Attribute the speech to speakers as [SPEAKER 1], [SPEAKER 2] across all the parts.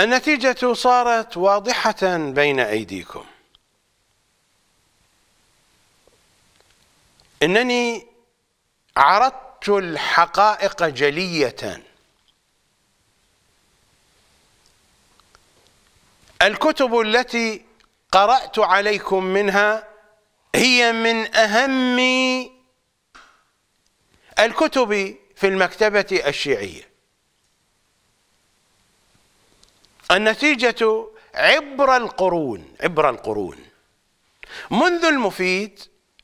[SPEAKER 1] النتيجة صارت واضحة بين أيديكم إنني عرضت الحقائق جلية الكتب التي قرأت عليكم منها هي من أهم الكتب في المكتبة الشيعية النتيجة عبر القرون عبر القرون منذ المفيد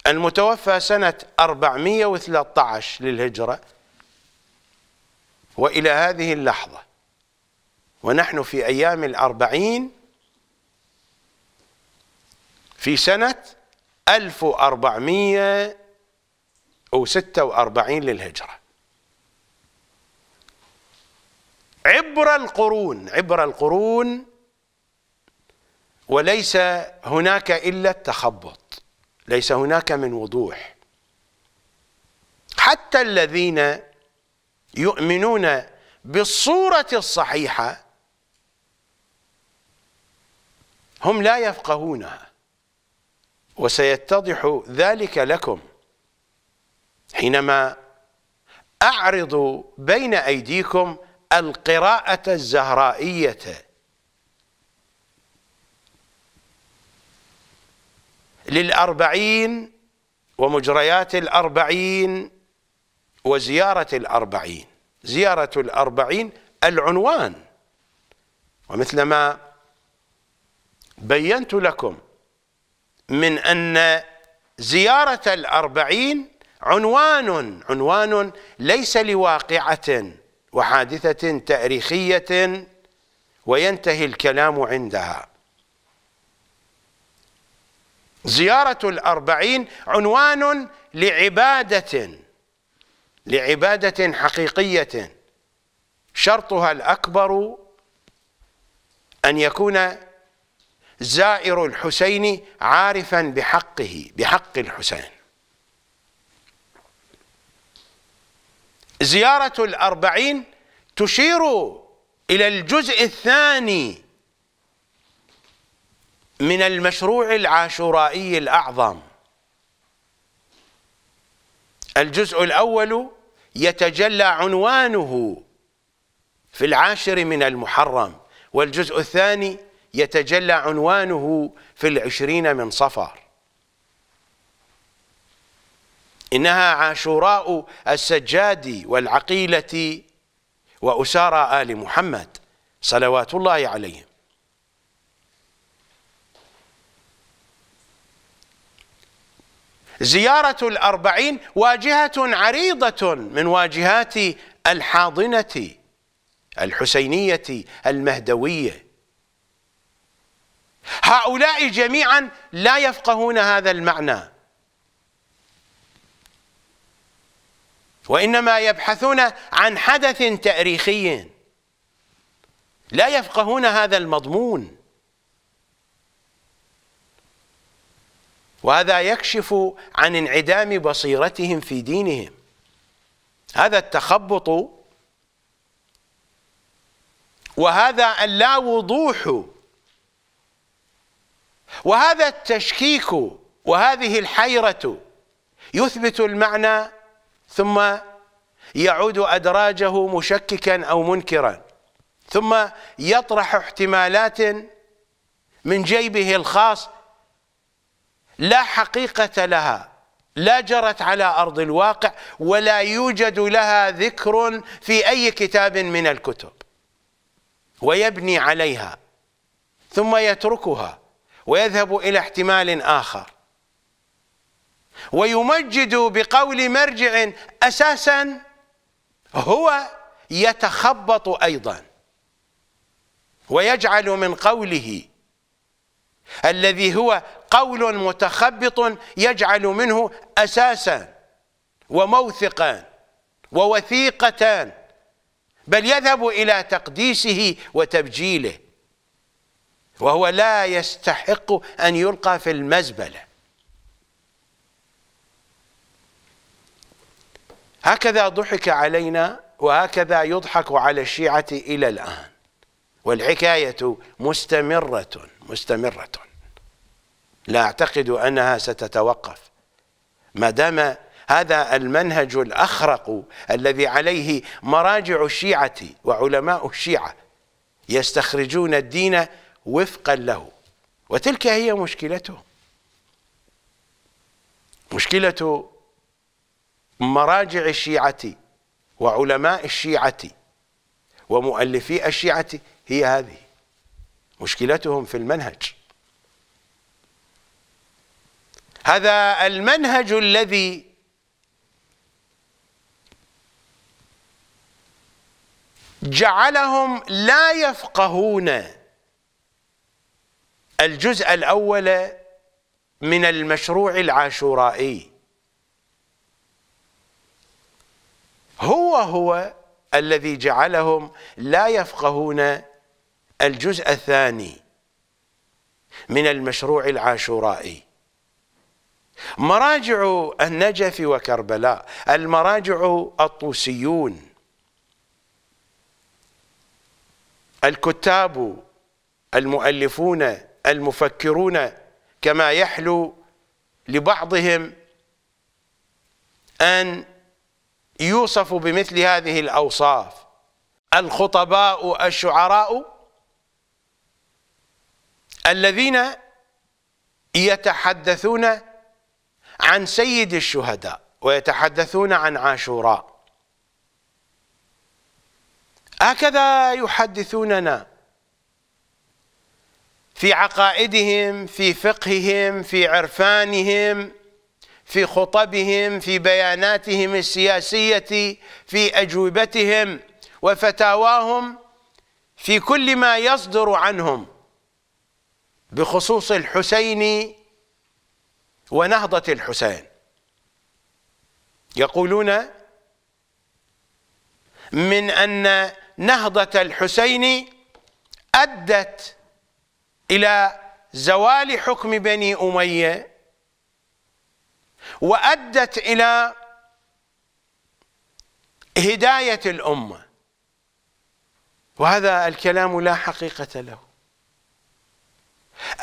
[SPEAKER 1] المتوفى سنة 413 للهجرة وإلى هذه اللحظة ونحن في أيام الأربعين في سنة 1446 للهجرة عبر القرون عبر القرون وليس هناك إلا التخبط ليس هناك من وضوح حتى الذين يؤمنون بالصورة الصحيحة هم لا يفقهونها وسيتضح ذلك لكم حينما أعرض بين أيديكم القراءة الزهرائية للأربعين ومجريات الأربعين وزيارة الأربعين زيارة الأربعين العنوان ومثلما بينت لكم من أن زيارة الأربعين عنوان عنوان ليس لواقعة وحادثة تاريخية وينتهي الكلام عندها زيارة الأربعين عنوان لعبادة لعبادة حقيقية شرطها الأكبر أن يكون زائر الحسين عارفا بحقه بحق الحسين زيارة الأربعين تشير إلى الجزء الثاني من المشروع العاشورائي الأعظم الجزء الأول يتجلى عنوانه في العاشر من المحرم والجزء الثاني يتجلى عنوانه في العشرين من صفر إنها عاشوراء السجاد والعقيلة وأسارى آل محمد صلوات الله عليهم زيارة الأربعين واجهة عريضة من واجهات الحاضنة الحسينية المهدوية هؤلاء جميعا لا يفقهون هذا المعنى وإنما يبحثون عن حدث تاريخي لا يفقهون هذا المضمون وهذا يكشف عن انعدام بصيرتهم في دينهم هذا التخبط وهذا اللاوضوح وهذا التشكيك وهذه الحيرة يثبت المعنى ثم يعود أدراجه مشككا أو منكرا ثم يطرح احتمالات من جيبه الخاص لا حقيقة لها لا جرت على أرض الواقع ولا يوجد لها ذكر في أي كتاب من الكتب ويبني عليها ثم يتركها ويذهب إلى احتمال آخر ويمجد بقول مرجع أساسا هو يتخبط أيضا ويجعل من قوله الذي هو قول متخبط يجعل منه أساسا وموثقا ووثيقة بل يذهب إلى تقديسه وتبجيله وهو لا يستحق أن يلقى في المزبلة هكذا ضحك علينا وهكذا يضحك على الشيعة إلى الآن والحكاية مستمرة مستمرة لا أعتقد أنها ستتوقف ما دام هذا المنهج الأخرق الذي عليه مراجع الشيعة وعلماء الشيعة يستخرجون الدين وفقا له وتلك هي مشكلتهم مشكلة مراجع الشيعة وعلماء الشيعة ومؤلفي الشيعة هي هذه مشكلتهم في المنهج هذا المنهج الذي جعلهم لا يفقهون الجزء الأول من المشروع العاشورائي هو هو الذي جعلهم لا يفقهون الجزء الثاني من المشروع العاشورائي مراجع النجف وكربلاء المراجع الطوسيون الكتاب المؤلفون المفكرون كما يحلو لبعضهم أن يوصف بمثل هذه الأوصاف الخطباء الشعراء الذين يتحدثون عن سيد الشهداء ويتحدثون عن عاشوراء هكذا يحدثوننا في عقائدهم في فقههم في عرفانهم في خطبهم في بياناتهم السياسية في أجوبتهم وفتاواهم في كل ما يصدر عنهم بخصوص الحسين ونهضة الحسين يقولون من أن نهضة الحسين أدت إلى زوال حكم بني أمية وأدت إلى هداية الأمة وهذا الكلام لا حقيقة له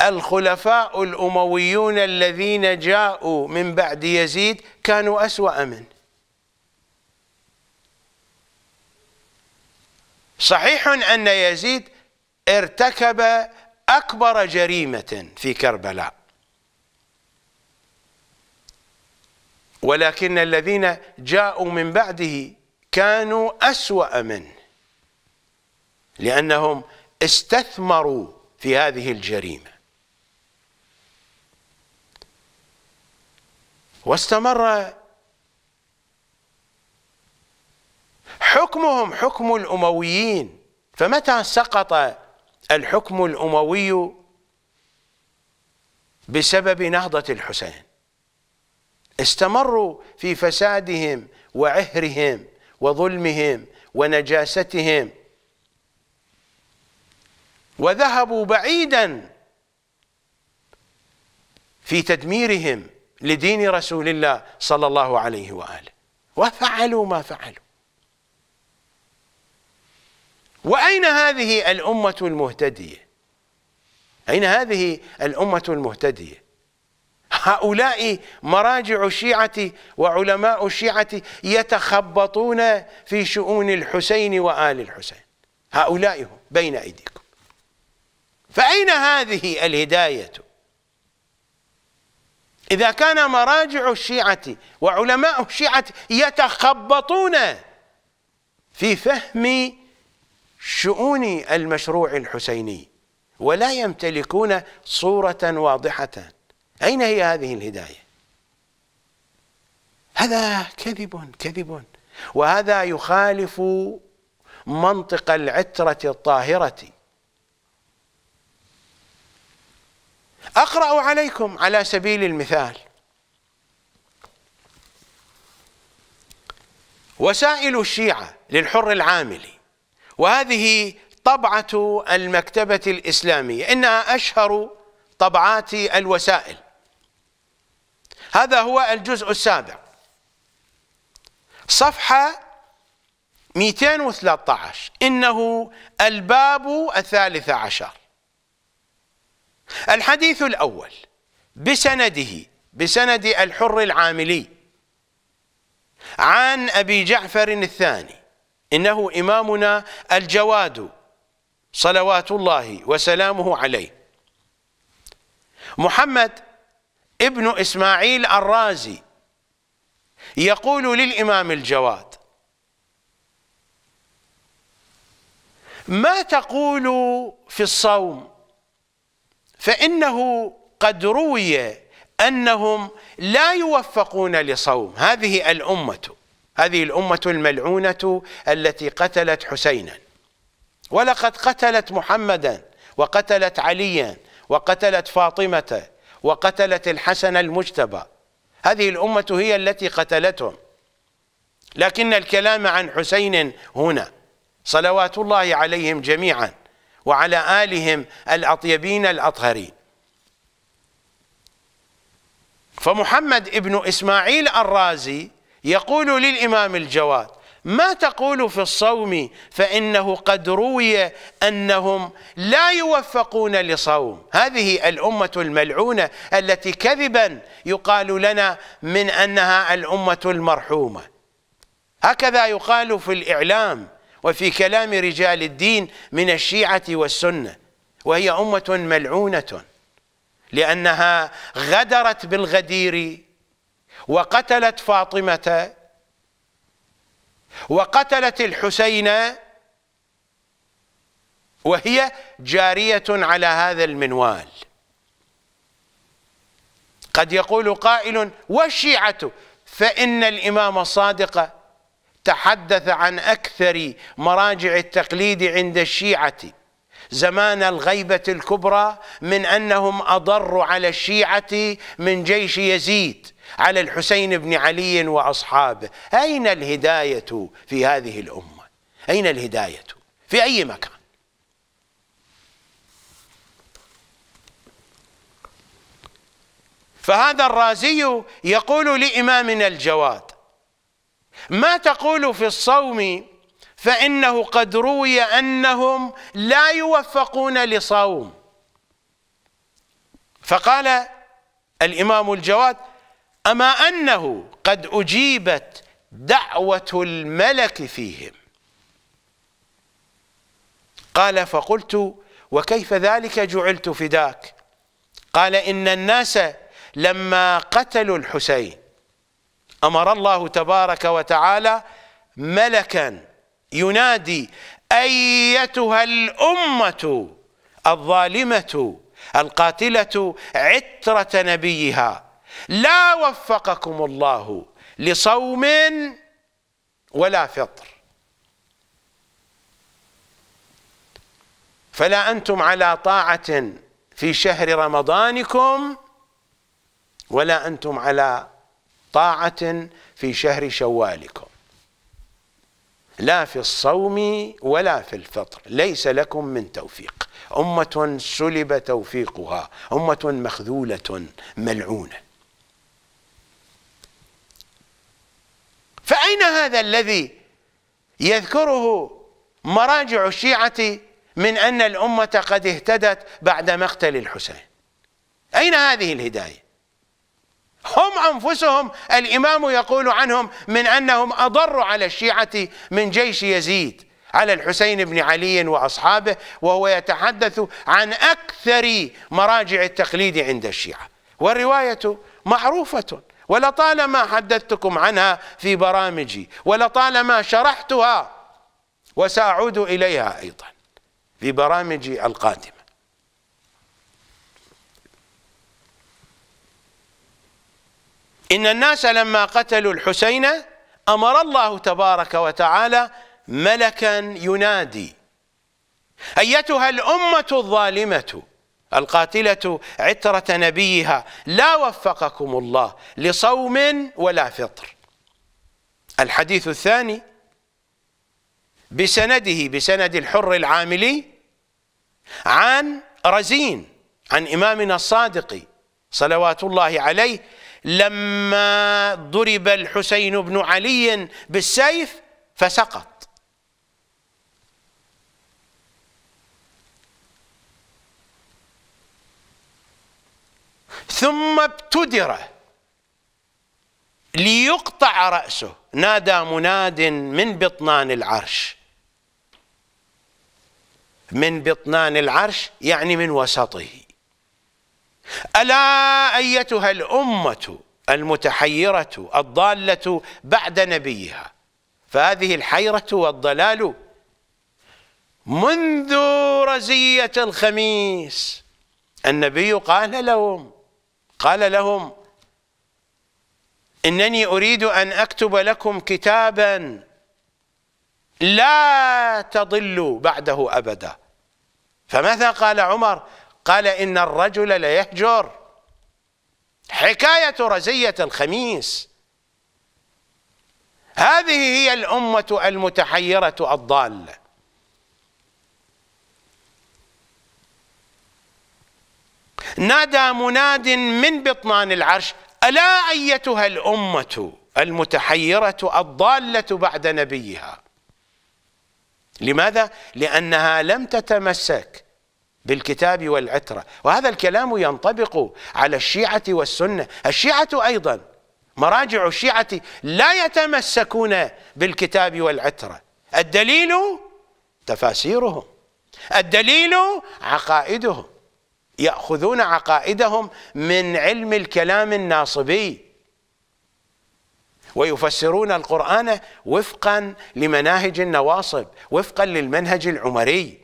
[SPEAKER 1] الخلفاء الأمويون الذين جاءوا من بعد يزيد كانوا أسوأ منه صحيح أن يزيد ارتكب أكبر جريمة في كربلاء ولكن الذين جاءوا من بعده كانوا أسوأ منه لأنهم استثمروا في هذه الجريمة واستمر حكمهم حكم الأمويين فمتى سقط الحكم الأموي بسبب نهضة الحسين استمروا في فسادهم وعهرهم وظلمهم ونجاستهم وذهبوا بعيدا في تدميرهم لدين رسول الله صلى الله عليه واله وفعلوا ما فعلوا واين هذه الامه المهتديه اين هذه الامه المهتديه هؤلاء مراجع الشيعة وعلماء الشيعة يتخبطون في شؤون الحسين وآل الحسين هؤلاء هم بين أيديكم فأين هذه الهداية إذا كان مراجع الشيعة وعلماء الشيعة يتخبطون في فهم شؤون المشروع الحسيني ولا يمتلكون صورة واضحة أين هي هذه الهداية هذا كذب كذب وهذا يخالف منطق العترة الطاهرة أقرأ عليكم على سبيل المثال وسائل الشيعة للحر العاملي وهذه طبعة المكتبة الإسلامية إنها أشهر طبعات الوسائل هذا هو الجزء السابع صفحة 213 إنه الباب الثالث عشر الحديث الأول بسنده بسند الحر العاملي عن أبي جعفر الثاني إنه إمامنا الجواد صلوات الله وسلامه عليه محمد ابن إسماعيل الرازي يقول للإمام الجواد ما تقول في الصوم فإنه قد روي أنهم لا يوفقون لصوم هذه الأمة هذه الأمة الملعونة التي قتلت حسينا ولقد قتلت محمدا وقتلت عليا وقتلت فاطمة وقتلت الحسن المجتبى هذه الأمة هي التي قتلتهم لكن الكلام عن حسين هنا صلوات الله عليهم جميعا وعلى آلهم الأطيبين الأطهرين فمحمد ابن إسماعيل الرازي يقول للإمام الجواد ما تقول في الصوم فإنه قد روي أنهم لا يوفقون لصوم هذه الأمة الملعونة التي كذبا يقال لنا من أنها الأمة المرحومة هكذا يقال في الإعلام وفي كلام رجال الدين من الشيعة والسنة وهي أمة ملعونة لأنها غدرت بالغدير وقتلت فاطمة وقتلت الحسين وهي جارية على هذا المنوال قد يقول قائل والشيعة فإن الإمام الصادق تحدث عن أكثر مراجع التقليد عند الشيعة زمان الغيبة الكبرى من أنهم أضروا على الشيعة من جيش يزيد على الحسين بن علي وأصحابه أين الهداية في هذه الأمة أين الهداية في أي مكان فهذا الرازي يقول لإمامنا الجواد ما تقول في الصوم فإنه قد روي أنهم لا يوفقون لصوم فقال الإمام الجواد أما أنه قد أجيبت دعوة الملك فيهم قال فقلت وكيف ذلك جعلت فداك قال إن الناس لما قتلوا الحسين أمر الله تبارك وتعالى ملكا ينادي أيتها الأمة الظالمة القاتلة عترة نبيها لا وفقكم الله لصوم ولا فطر فلا أنتم على طاعة في شهر رمضانكم ولا أنتم على طاعة في شهر شوالكم لا في الصوم ولا في الفطر ليس لكم من توفيق أمة سلب توفيقها أمة مخذولة ملعونة فأين هذا الذي يذكره مراجع الشيعة من أن الأمة قد اهتدت بعد مقتل الحسين أين هذه الهداية هم أنفسهم الإمام يقول عنهم من أنهم أضروا على الشيعة من جيش يزيد على الحسين بن علي وأصحابه وهو يتحدث عن أكثر مراجع التقليد عند الشيعة والرواية معروفة ولطالما حدثتكم عنها في برامجي ولطالما شرحتها وساعود إليها أيضا في برامجي القادمة إن الناس لما قتلوا الحسين أمر الله تبارك وتعالى ملكا ينادي أيتها الأمة الظالمة القاتلة عترة نبيها لا وفقكم الله لصوم ولا فطر الحديث الثاني بسنده بسند الحر العاملي عن رزين عن إمامنا الصادق صلوات الله عليه لما ضرب الحسين بن علي بالسيف فسقط ثم ابتدر ليقطع رأسه نادى مناد من بطنان العرش من بطنان العرش يعني من وسطه ألا أيتها الأمة المتحيرة الضالة بعد نبيها فهذه الحيرة والضلال منذ رزية الخميس النبي قال لهم قال لهم إنني أريد أن أكتب لكم كتابا لا تضلوا بعده أبدا فماذا قال عمر قال إن الرجل ليهجر حكاية رزية الخميس هذه هي الأمة المتحيرة الضالة نادى مناد من بطنان العرش ألا أيتها الأمة المتحيرة الضالة بعد نبيها لماذا؟ لأنها لم تتمسك بالكتاب والعترة وهذا الكلام ينطبق على الشيعة والسنة الشيعة أيضا مراجع الشيعة لا يتمسكون بالكتاب والعترة الدليل تفاسيرهم الدليل عقائدهم يأخذون عقائدهم من علم الكلام الناصبي ويفسرون القرآن وفقا لمناهج النواصب وفقا للمنهج العمري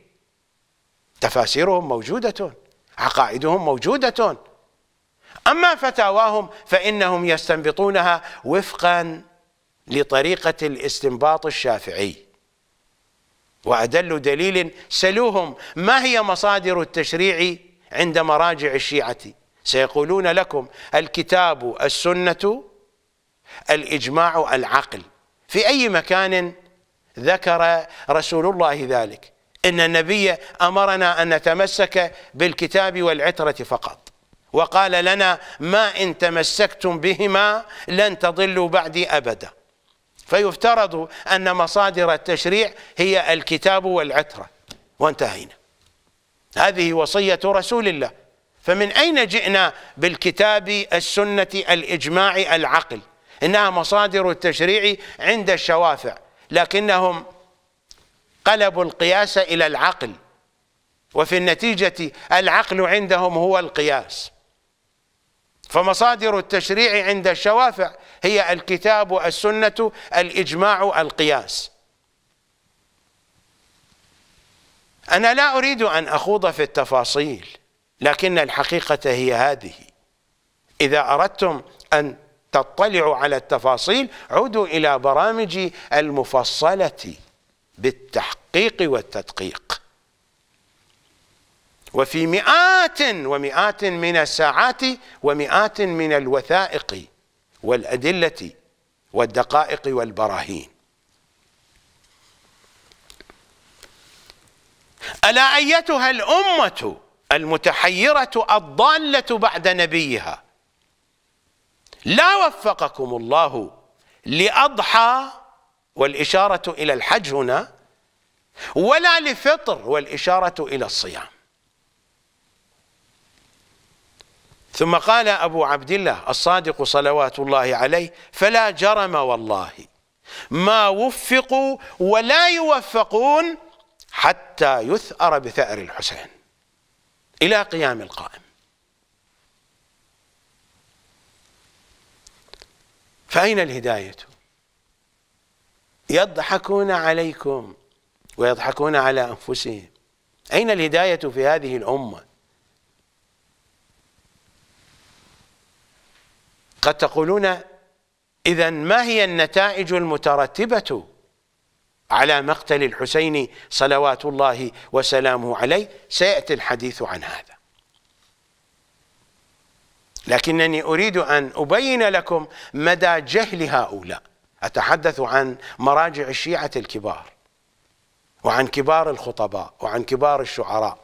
[SPEAKER 1] تفاسيرهم موجودة عقائدهم موجودة أما فتاواهم فإنهم يستنبطونها وفقا لطريقة الاستنباط الشافعي وأدل دليل سلوهم ما هي مصادر التشريع عند مراجع الشيعة سيقولون لكم الكتاب السنة الإجماع العقل في أي مكان ذكر رسول الله ذلك إن النبي أمرنا أن نتمسك بالكتاب والعترة فقط وقال لنا ما إن تمسكتم بهما لن تضلوا بعدي أبدا فيفترض أن مصادر التشريع هي الكتاب والعترة وانتهينا هذه وصية رسول الله فمن أين جئنا بالكتاب السنة الإجماع العقل إنها مصادر التشريع عند الشوافع لكنهم قلبوا القياس إلى العقل وفي النتيجة العقل عندهم هو القياس فمصادر التشريع عند الشوافع هي الكتاب السنة الإجماع القياس أنا لا أريد أن أخوض في التفاصيل لكن الحقيقة هي هذه إذا أردتم أن تطلعوا على التفاصيل عودوا إلى برامجي المفصلة بالتحقيق والتدقيق وفي مئات ومئات من الساعات ومئات من الوثائق والأدلة والدقائق والبراهين ألا أيتها الأمة المتحيرة الضالة بعد نبيها لا وفقكم الله لأضحى والإشارة إلى الحج هنا ولا لفطر والإشارة إلى الصيام ثم قال أبو عبد الله الصادق صلوات الله عليه فلا جرم والله ما وفقوا ولا يوفقون حتى يثأر بثأر الحسين إلى قيام القائم فأين الهداية يضحكون عليكم ويضحكون على أنفسهم أين الهداية في هذه الأمة قد تقولون إذا ما هي النتائج المترتبة على مقتل الحسين صلوات الله وسلامه عليه سيأتي الحديث عن هذا لكنني أريد أن أبين لكم مدى جهل هؤلاء أتحدث عن مراجع الشيعة الكبار وعن كبار الخطباء وعن كبار الشعراء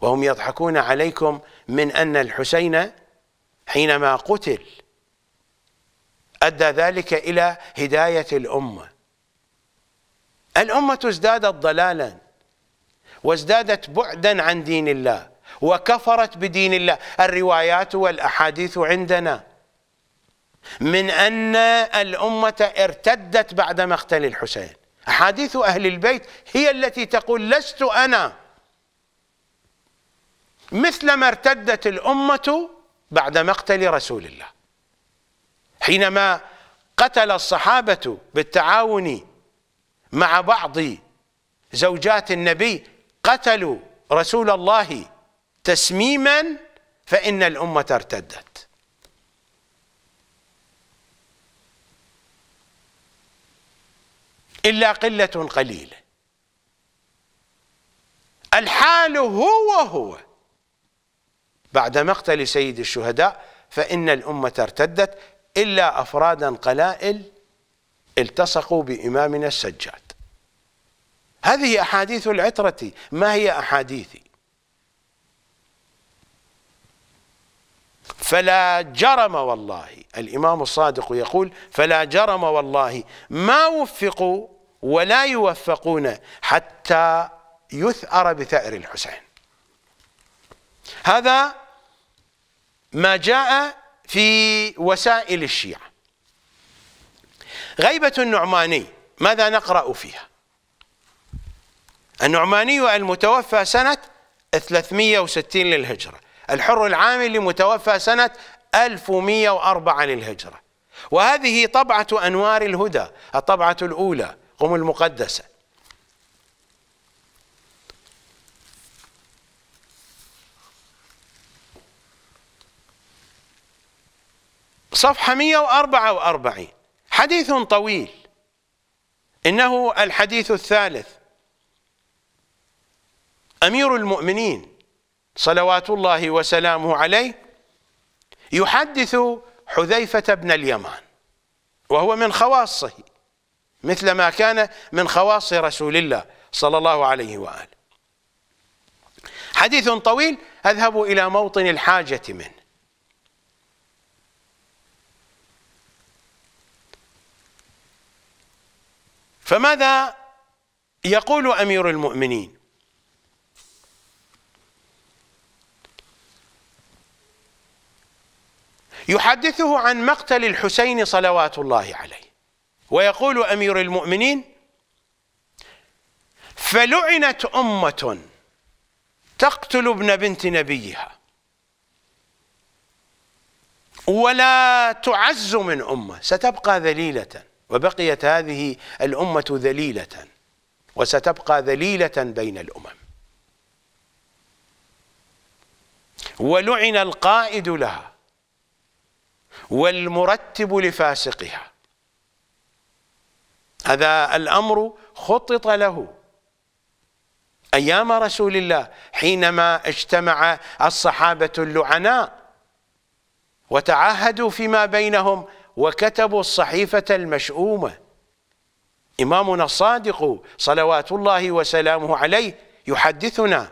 [SPEAKER 1] وهم يضحكون عليكم من أن الحسين حينما قتل أدى ذلك إلى هداية الأمة الأمة ازدادت ضلالا وازدادت بعدا عن دين الله وكفرت بدين الله الروايات والأحاديث عندنا من أن الأمة ارتدت بعد مقتل الحسين أحاديث أهل البيت هي التي تقول لست أنا مثلما ارتدت الأمة بعد مقتل رسول الله حينما قتل الصحابة بالتعاون مع بعض زوجات النبي قتلوا رسول الله تسميما فإن الأمة ارتدت إلا قلة قليلة الحال هو هو بعد مقتل سيد الشهداء فإن الأمة ارتدت إلا أفرادا قلائل التصقوا بإمامنا السجاد هذه أحاديث العترة ما هي أحاديثي فلا جرم والله الإمام الصادق يقول فلا جرم والله ما وفقوا ولا يوفقون حتى يثأر بثأر الحسين هذا ما جاء في وسائل الشيعة غيبة النعماني ماذا نقرأ فيها النعماني المتوفى سنة 360 للهجرة الحر العاملي متوفى سنة 1104 للهجرة وهذه طبعة أنوار الهدى الطبعة الأولى قم المقدسة صفحة 144 حديث طويل إنه الحديث الثالث أمير المؤمنين صلوات الله وسلامه عليه يحدث حذيفة بن اليمان وهو من خواصه مثل ما كان من خواص رسول الله صلى الله عليه وآله حديث طويل أذهب إلى موطن الحاجة منه فماذا يقول امير المؤمنين يحدثه عن مقتل الحسين صلوات الله عليه ويقول امير المؤمنين فلعنت امه تقتل ابن بنت نبيها ولا تعز من امه ستبقى ذليله وبقيت هذه الأمة ذليلة وستبقى ذليلة بين الأمم ولعن القائد لها والمرتب لفاسقها هذا الأمر خطط له أيام رسول الله حينما اجتمع الصحابة اللعناء وتعاهدوا فيما بينهم وكتبوا الصحيفة المشؤومة إمامنا الصادق صلوات الله وسلامه عليه يحدثنا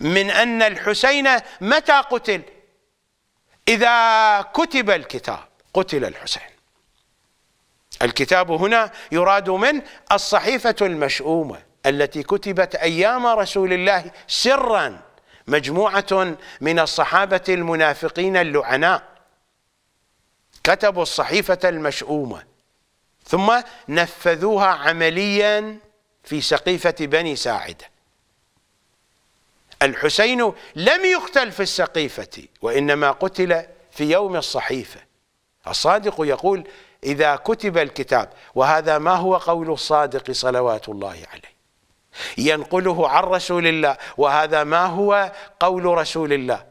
[SPEAKER 1] من أن الحسين متى قتل إذا كتب الكتاب قتل الحسين الكتاب هنا يراد من الصحيفة المشؤومة التي كتبت أيام رسول الله سرا مجموعة من الصحابة المنافقين اللعناء كتبوا الصحيفة المشؤومة ثم نفذوها عمليا في سقيفة بني ساعدة الحسين لم يقتل في السقيفة وإنما قتل في يوم الصحيفة الصادق يقول إذا كتب الكتاب وهذا ما هو قول الصادق صلوات الله عليه ينقله عن رسول الله وهذا ما هو قول رسول الله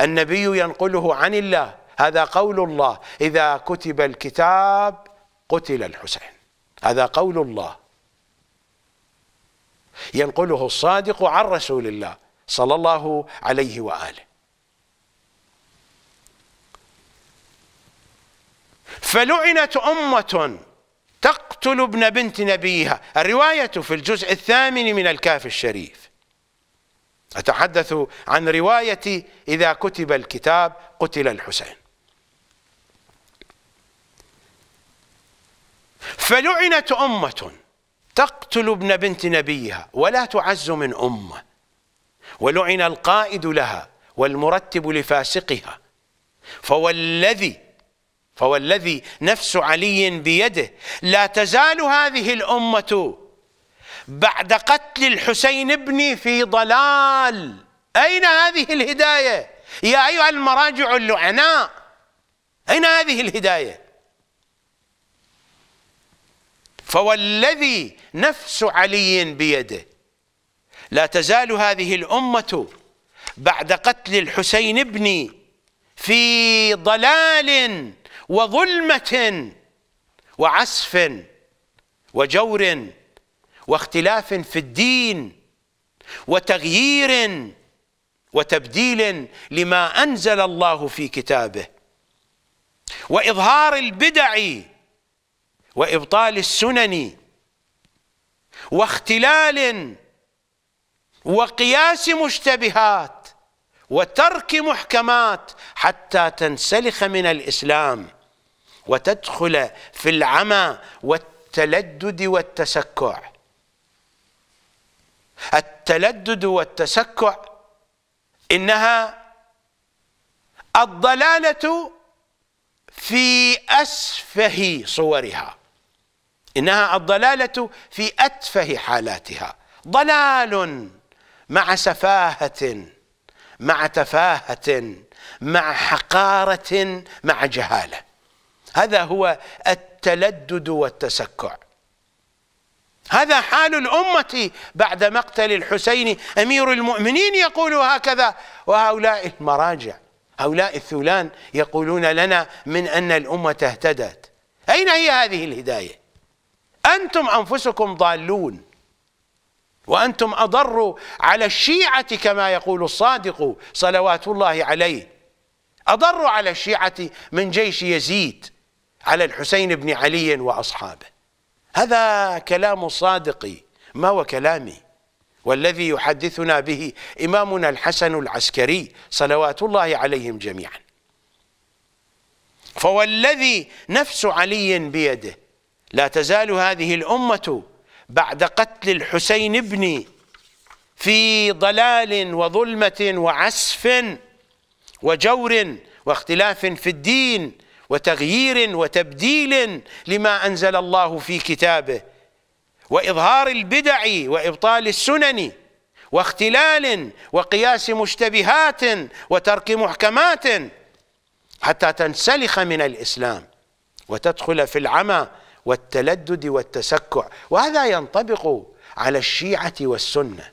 [SPEAKER 1] النبي ينقله عن الله هذا قول الله إذا كتب الكتاب قتل الحسين هذا قول الله ينقله الصادق عن رسول الله صلى الله عليه وآله فلعنت أمة تقتل ابن بنت نبيها الرواية في الجزء الثامن من الكاف الشريف أتحدث عن رواية إذا كتب الكتاب قتل الحسين فلعنت أمة تقتل ابن بنت نبيها ولا تعز من أمة ولعن القائد لها والمرتب لفاسقها فوالذي فوالذي نفس علي بيده لا تزال هذه الأمة بعد قتل الحسين ابني في ضلال أين هذه الهداية يا أيها المراجع اللعناء أين هذه الهداية فوالذي نفس علي بيده لا تزال هذه الأمة بعد قتل الحسين ابني في ضلال وظلمة وعسف وجور واختلاف في الدين وتغيير وتبديل لما أنزل الله في كتابه وإظهار البدع وابطال السنن واختلال وقياس مشتبهات وترك محكمات حتى تنسلخ من الاسلام وتدخل في العمى والتلدد والتسكع التلدد والتسكع انها الضلاله في اسفه صورها إنها الضلالة في أتفه حالاتها ضلال مع سفاهة مع تفاهة مع حقارة مع جهالة هذا هو التلدد والتسكع هذا حال الأمة بعد مقتل الحسين أمير المؤمنين يقول هكذا وهؤلاء المراجع هؤلاء الثولان يقولون لنا من أن الأمة اهتدت أين هي هذه الهداية أنتم أنفسكم ضالون وأنتم أضر على الشيعة كما يقول الصادق صلوات الله عليه أضر على الشيعة من جيش يزيد على الحسين بن علي وأصحابه هذا كلام الصادق ما هو كلامي والذي يحدثنا به إمامنا الحسن العسكري صلوات الله عليهم جميعا فوالذي نفس علي بيده لا تزال هذه الأمة بعد قتل الحسين بن في ضلال وظلمة وعسف وجور واختلاف في الدين وتغيير وتبديل لما أنزل الله في كتابه وإظهار البدع وإبطال السنن واختلال وقياس مشتبهات وترك محكمات حتى تنسلخ من الإسلام وتدخل في العمى والتلدد والتسكع وهذا ينطبق على الشيعة والسنة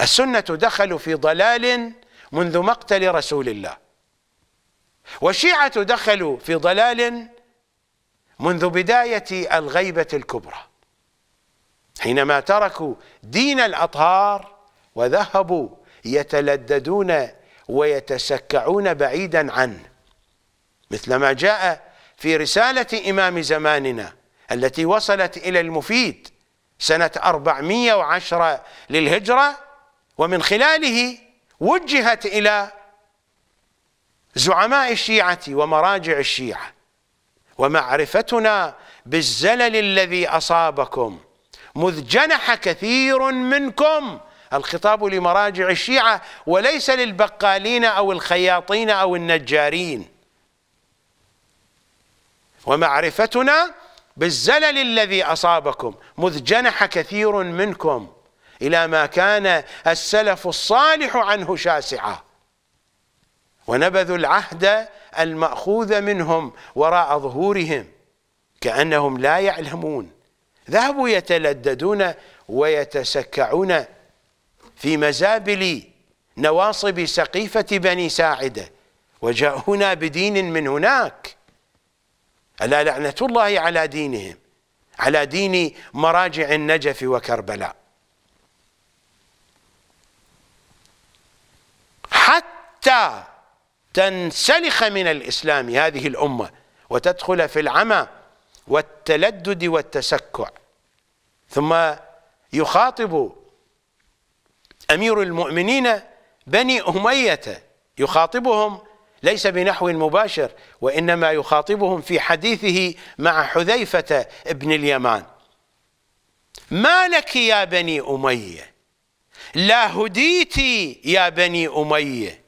[SPEAKER 1] السنة دخلوا في ضلال منذ مقتل رسول الله والشيعة دخلوا في ضلال منذ بداية الغيبة الكبرى حينما تركوا دين الأطهار وذهبوا يتلددون ويتسكعون بعيدا عنه مثلما جاء في رسالة إمام زماننا التي وصلت إلى المفيد سنة 410 للهجرة ومن خلاله وجهت إلى زعماء الشيعة ومراجع الشيعة ومعرفتنا بالزلل الذي أصابكم مذ جنح كثير منكم الخطاب لمراجع الشيعة وليس للبقالين أو الخياطين أو النجارين ومعرفتنا بالزلل الذي أصابكم مذ جنح كثير منكم إلى ما كان السلف الصالح عنه شاسعا ونبذوا العهد المأخوذ منهم وراء ظهورهم كأنهم لا يعلمون ذهبوا يتلددون ويتسكعون في مزابل نواصب سقيفة بني ساعدة وجاءونا بدين من هناك ألا لعنة الله على دينهم على دين مراجع النجف وكربلاء حتى تنسلخ من الإسلام هذه الأمة وتدخل في العمى والتلدد والتسكع ثم يخاطب أمير المؤمنين بني أمية يخاطبهم ليس بنحو مباشر وإنما يخاطبهم في حديثه مع حذيفة بن اليمان ما لك يا بني أمية لا هديتي يا بني أمية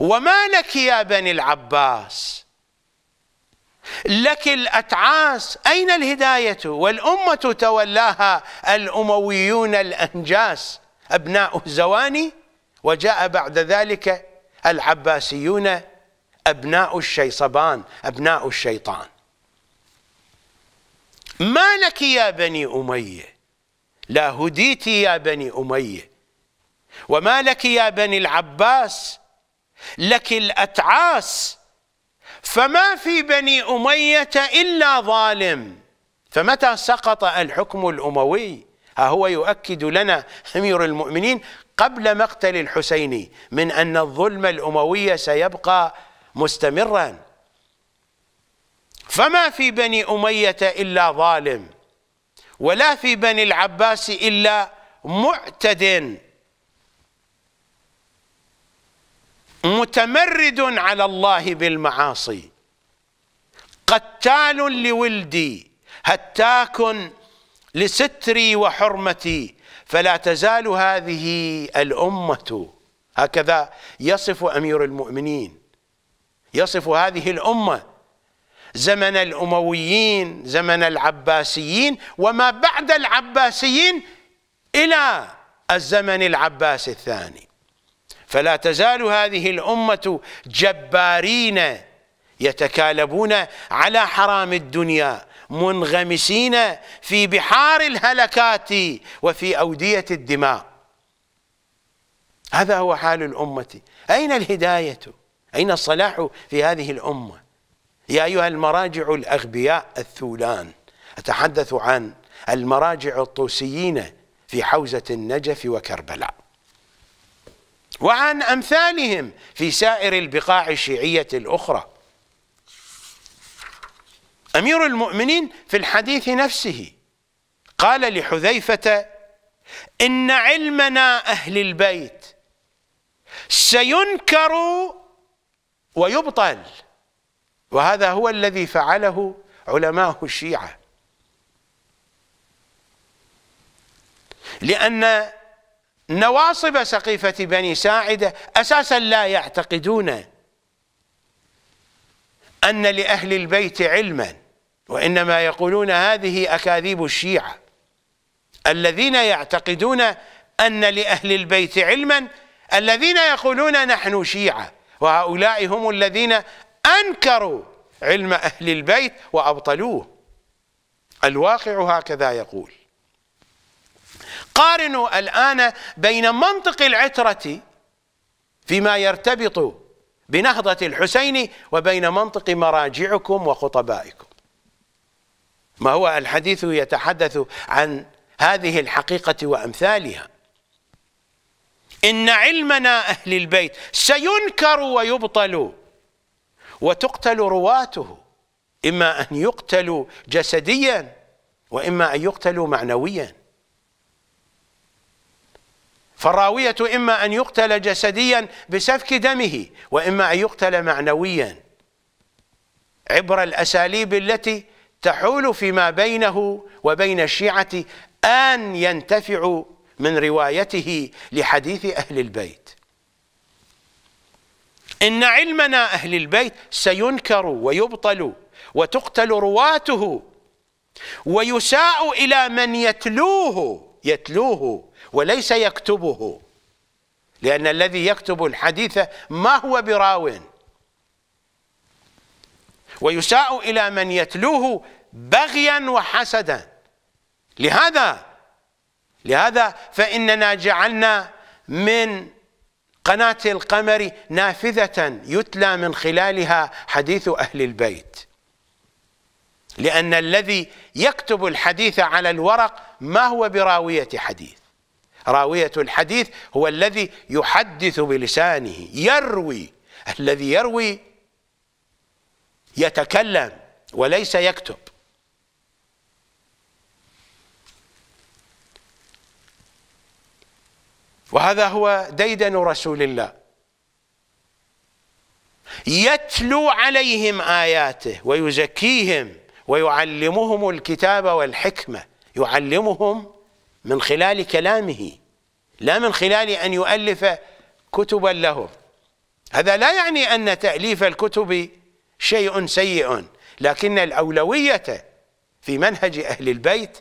[SPEAKER 1] وما لك يا بني العباس لك الأتعاس أين الهداية والأمة تولاها الأمويون الأنجاس أبناء الزواني وجاء بعد ذلك العباسيون أبناء الشيصبان أبناء الشيطان ما لك يا بني أمية لا هديت يا بني أمية وما لك يا بني العباس لك الأتعاس فما في بني أمية إلا ظالم فمتى سقط الحكم الأموي ها هو يؤكد لنا أمير المؤمنين قبل مقتل الحسيني من أن الظلم الأموي سيبقى مستمرا فما في بني أمية إلا ظالم ولا في بني العباس إلا معتد متمرد على الله بالمعاصي قتال لولدي هتاك لستري وحرمتي فلا تزال هذه الأمة هكذا يصف أمير المؤمنين يصف هذه الأمة زمن الأمويين زمن العباسيين وما بعد العباسيين إلى الزمن العباسي الثاني فلا تزال هذه الأمة جبارين يتكالبون على حرام الدنيا منغمسين في بحار الهلكات وفي أودية الدماء هذا هو حال الأمة أين الهداية أين الصلاح في هذه الأمة يا أيها المراجع الأغبياء الثولان أتحدث عن المراجع الطوسيين في حوزة النجف وكربلاء وعن أمثالهم في سائر البقاع الشيعية الأخرى أمير المؤمنين في الحديث نفسه قال لحذيفة إن علمنا أهل البيت سينكر ويبطل وهذا هو الذي فعله علماء الشيعة لأن نواصب سقيفة بني ساعدة أساسا لا يعتقدون أن لأهل البيت علما وإنما يقولون هذه أكاذيب الشيعة الذين يعتقدون أن لأهل البيت علما الذين يقولون نحن شيعة وهؤلاء هم الذين أنكروا علم أهل البيت وأبطلوه الواقع هكذا يقول قارنوا الآن بين منطق العترة فيما يرتبط بنهضة الحسين وبين منطق مراجعكم وخطبائكم ما هو الحديث يتحدث عن هذه الحقيقة وأمثالها إن علمنا أهل البيت سينكر ويبطل وتقتل رواته إما أن يقتلوا جسديا وإما أن يقتلوا معنويا فالراوية إما أن يقتل جسديا بسفك دمه وإما أن يقتل معنويا عبر الأساليب التي تحول فيما بينه وبين الشيعة أن ينتفعوا من روايته لحديث أهل البيت إن علمنا أهل البيت سينكر ويبطل وتقتل رواته ويساء إلى من يتلوه يتلوه وليس يكتبه لأن الذي يكتب الحديث ما هو براوٍ ويساء إلى من يتلوه بغيا وحسدا لهذا لهذا فإننا جعلنا من قناة القمر نافذة يتلى من خلالها حديث أهل البيت لأن الذي يكتب الحديث على الورق ما هو براوية حديث راوية الحديث هو الذي يحدث بلسانه يروي الذي يروي يتكلم وليس يكتب وهذا هو ديدن رسول الله يتلو عليهم آياته ويزكيهم ويعلمهم الكتاب والحكمة يعلمهم من خلال كلامه لا من خلال أن يؤلف كتبا لهم هذا لا يعني أن تأليف الكتب شيء سيء لكن الأولوية في منهج أهل البيت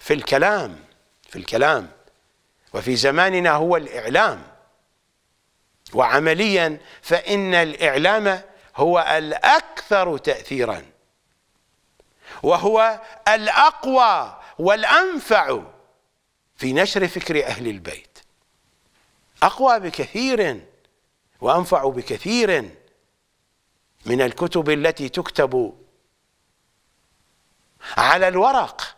[SPEAKER 1] في الكلام في الكلام وفي زماننا هو الإعلام وعمليا فإن الإعلام هو الأكثر تأثيرا وهو الأقوى والأنفع في نشر فكر أهل البيت أقوى بكثير وأنفع بكثير من الكتب التي تكتب على الورق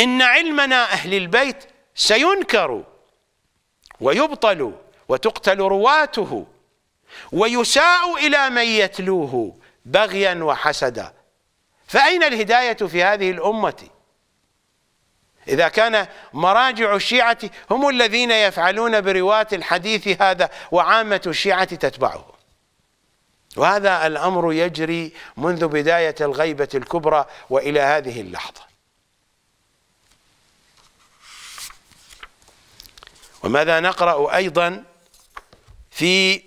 [SPEAKER 1] إن علمنا أهل البيت سينكر ويبطل وتقتل رواته ويساء إلى من يتلوه بغيا وحسدا فأين الهداية في هذه الأمة؟ إذا كان مراجع الشيعة هم الذين يفعلون برواة الحديث هذا وعامة الشيعة تتبعه وهذا الأمر يجري منذ بداية الغيبة الكبرى وإلى هذه اللحظة وماذا نقرأ أيضا في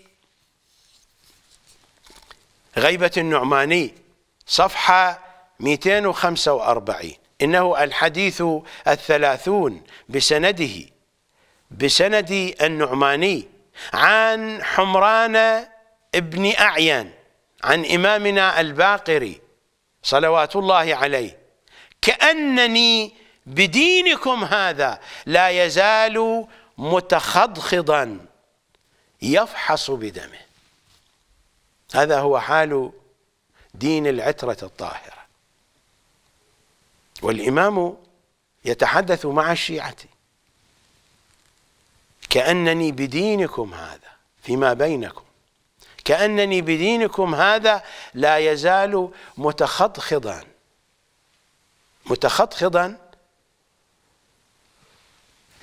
[SPEAKER 1] غيبة النعماني صفحة 245 إنه الحديث الثلاثون بسنده بسند النعماني عن حمران ابن أعين عن إمامنا الباقري صلوات الله عليه كأنني بدينكم هذا لا يزال متخضخضا يفحص بدمه هذا هو حال دين العترة الطاهرة والإمام يتحدث مع الشيعة كأنني بدينكم هذا فيما بينكم كأنني بدينكم هذا لا يزال متخضخضا متخضخضا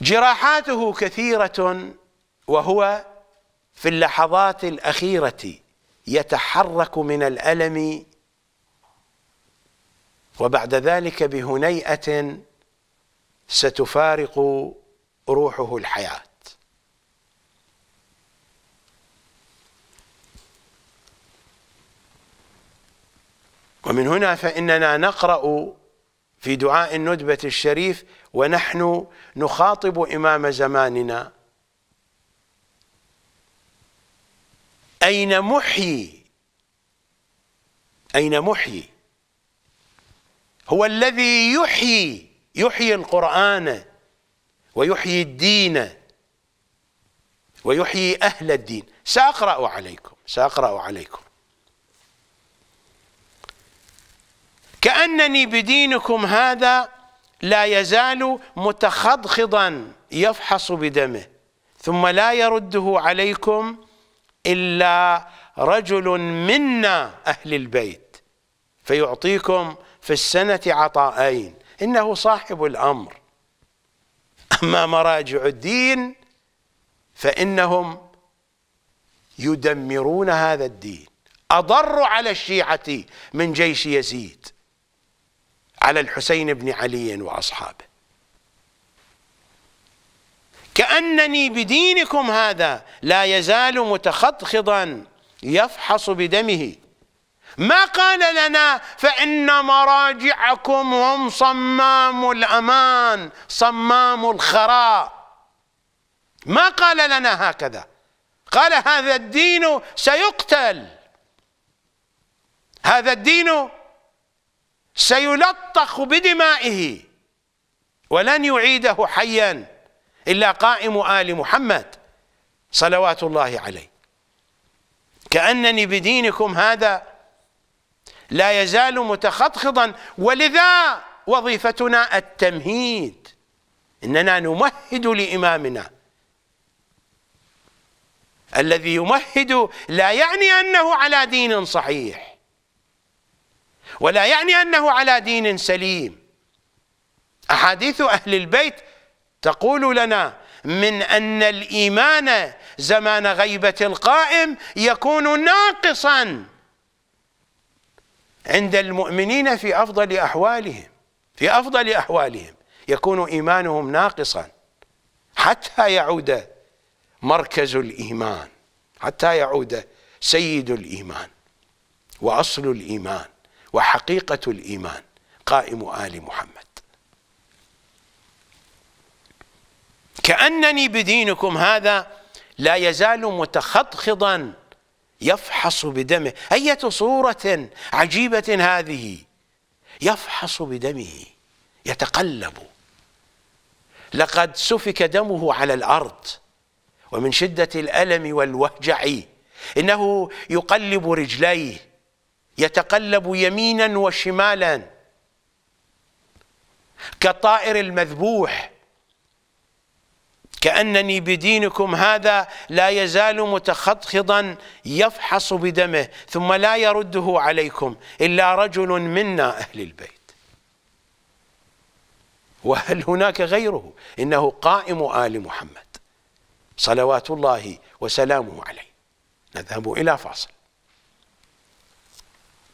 [SPEAKER 1] جراحاته كثيرة وهو في اللحظات الأخيرة يتحرك من الألم وبعد ذلك بهنيئة ستفارق روحه الحياة ومن هنا فإننا نقرأ في دعاء الندبة الشريف ونحن نخاطب إمام زماننا أين محيي أين محيي هو الذي يحيي يحيي القرآن ويحيي الدين ويحيي أهل الدين سأقرأ عليكم سأقرأ عليكم كأنني بدينكم هذا لا يزال متخضخضا يفحص بدمه ثم لا يرده عليكم إلا رجل منا أهل البيت فيعطيكم في السنة عطاءين إنه صاحب الأمر أما مراجع الدين فإنهم يدمرون هذا الدين أضر على الشيعة من جيش يزيد على الحسين بن علي وأصحابه كأنني بدينكم هذا لا يزال متخضخضا يفحص بدمه ما قال لنا فإن مراجعكم هم صمام الأمان صمام الخراء ما قال لنا هكذا قال هذا الدين سيقتل هذا الدين سيلطخ بدمائه ولن يعيده حيا إلا قائم آل محمد صلوات الله عليه كأنني بدينكم هذا لا يزال متخطخضا ولذا وظيفتنا التمهيد إننا نمهد لإمامنا الذي يمهد لا يعني أنه على دين صحيح ولا يعني أنه على دين سليم أحاديث أهل البيت تقول لنا من أن الإيمان زمان غيبة القائم يكون ناقصاً عند المؤمنين في أفضل أحوالهم في أفضل أحوالهم يكون إيمانهم ناقصا حتى يعود مركز الإيمان حتى يعود سيد الإيمان وأصل الإيمان وحقيقة الإيمان قائم آل محمد كأنني بدينكم هذا لا يزال متخضخضا يفحص بدمه أية صورة عجيبة هذه يفحص بدمه يتقلب لقد سفك دمه على الأرض ومن شدة الألم والوهجع إنه يقلب رجليه يتقلب يمينا وشمالا كالطائر المذبوح كأنني بدينكم هذا لا يزال متخضخضا يفحص بدمه ثم لا يرده عليكم إلا رجل منا أهل البيت وهل هناك غيره إنه قائم آل محمد صلوات الله وسلامه عليه نذهب إلى فاصل